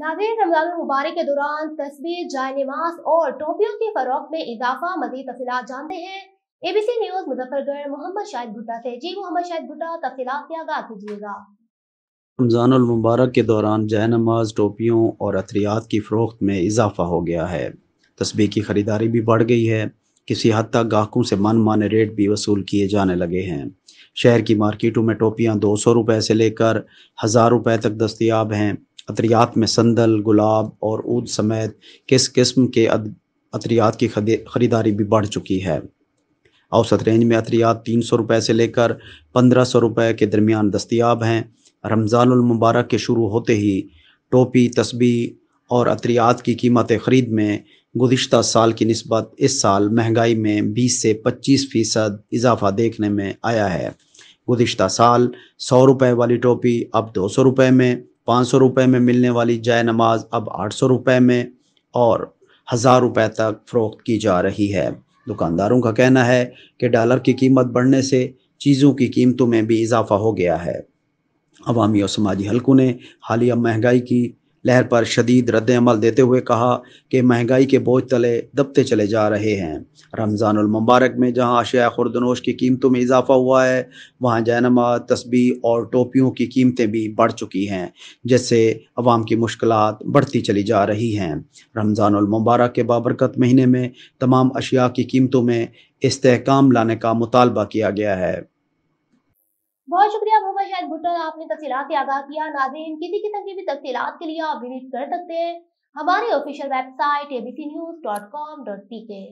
नाजीन रमजान मुबारक के दौरान तस्वीर जाय नमाज और टोपियों के फरोख में इजाफा मजीद तफसीत जानते हैं एबीसी न्यूज मुजफ्फरगढ़ मोहम्मद शाहिद भुट्टा से जी मोहम्मद शाहिद भुट्टा तफसीत से आगाह कीजिएगा रमज़ान मुबारक के दौरान जाय नमाज टोपियों और अथरियात की फ़रोख्त में इजाफा हो गया है तस्बी की ख़रीदारी भी बढ़ गई है किसी हद तक गाहकों से मन माने रेट भी वसूल किए जाने लगे हैं शहर की मार्केटों में टोपियाँ दो सौ रुपये से लेकर हज़ार रुपए तक दस्तियाब हैं अतरियात में संदल गुलाब और ऊद समेत किस किस्म के अतरियात की ख़रीदारी भी बढ़ चुकी है औसत रेंज में अतरियात तीन सौ रुपये से लेकर पंद्रह सौ रुपये के दरमियान दस्तियाब हैं रमज़ानमबारक के शुरू होते ही टोपी तस्बी और अतरियात की कीमत ख़रीद में गुज्त साल की नस्बत इस साल महंगाई में बीस से पच्चीस फ़ीसद इजाफा देखने में आया है गुज्त साल सौ रुपये वाली टोपी अब दो सौ रुपये में पाँच सौ रुपये में मिलने वाली जाय नमाज अब आठ सौ रुपये में और हज़ार रुपये तक फ़रोख्त की जा रही है दुकानदारों का कहना है कि डॉलर की कीमत बढ़ने से चीज़ों की कीमतों में भी इजाफा हो गया है अवामी और समाजी हलकों ने हालिया महंगाई की लहर पर शदीद रद्दमल देते हुए कहा कि महंगाई के बोझ तले दबते चले जा रहे हैं रमज़ानमबारक में जहां अशिया खुरदनोश की कीमतों में इजाफा हुआ है वहां जैनमा तस्बी और टोपियों की कीमतें भी बढ़ चुकी हैं जिससे अवाम की मुश्किल बढ़ती चली जा रही हैं रमज़ानमबारक के बाबरकत महीने में तमाम अशिया की कीमतों में इसकाम लाने का मुतालबा किया गया है बहुत शुक्रिया मोहम्मद शायद भुट्टो आपने तफसीत आगाह किया नाजरीन किसी किस्म की भी तफसीत के लिए आप विजिट कर सकते हैं हमारे official website ABC news dot com dot P के